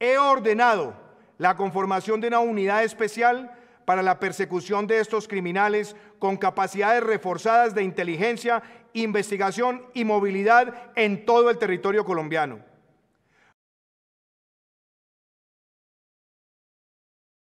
he ordenado la conformación de una unidad especial para la persecución de estos criminales con capacidades reforzadas de inteligencia, investigación y movilidad en todo el territorio colombiano.